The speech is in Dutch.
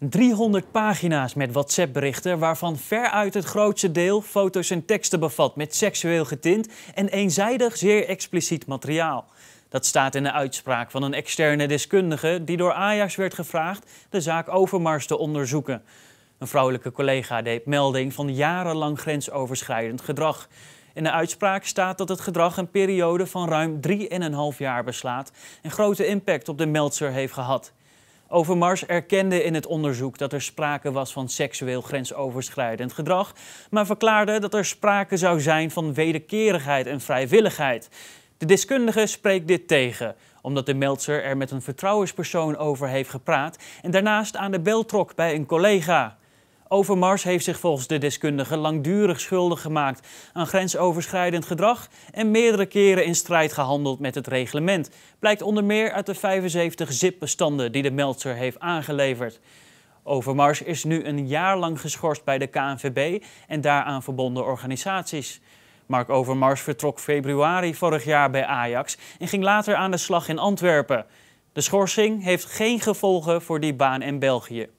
300 pagina's met WhatsApp-berichten, waarvan veruit het grootste deel foto's en teksten bevat met seksueel getint en eenzijdig zeer expliciet materiaal. Dat staat in de uitspraak van een externe deskundige die door Ajax werd gevraagd de zaak Overmars te onderzoeken. Een vrouwelijke collega deed melding van jarenlang grensoverschrijdend gedrag. In de uitspraak staat dat het gedrag een periode van ruim 3,5 jaar beslaat en grote impact op de meldser heeft gehad. Overmars erkende in het onderzoek dat er sprake was van seksueel grensoverschrijdend gedrag, maar verklaarde dat er sprake zou zijn van wederkerigheid en vrijwilligheid. De deskundige spreekt dit tegen, omdat de Meltzer er met een vertrouwenspersoon over heeft gepraat en daarnaast aan de bel trok bij een collega. Overmars heeft zich volgens de deskundigen langdurig schuldig gemaakt aan grensoverschrijdend gedrag en meerdere keren in strijd gehandeld met het reglement. Blijkt onder meer uit de 75 zipbestanden die de Meltzer heeft aangeleverd. Overmars is nu een jaar lang geschorst bij de KNVB en daaraan verbonden organisaties. Mark Overmars vertrok februari vorig jaar bij Ajax en ging later aan de slag in Antwerpen. De schorsing heeft geen gevolgen voor die baan in België.